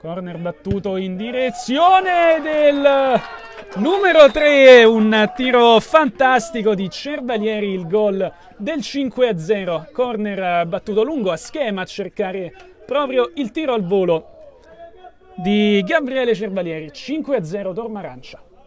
Corner battuto in direzione del numero 3, un tiro fantastico di Cervalieri, il gol del 5-0. Corner battuto lungo a schema a cercare proprio il tiro al volo di Gabriele Cervalieri, 5-0 Dorma Arancia.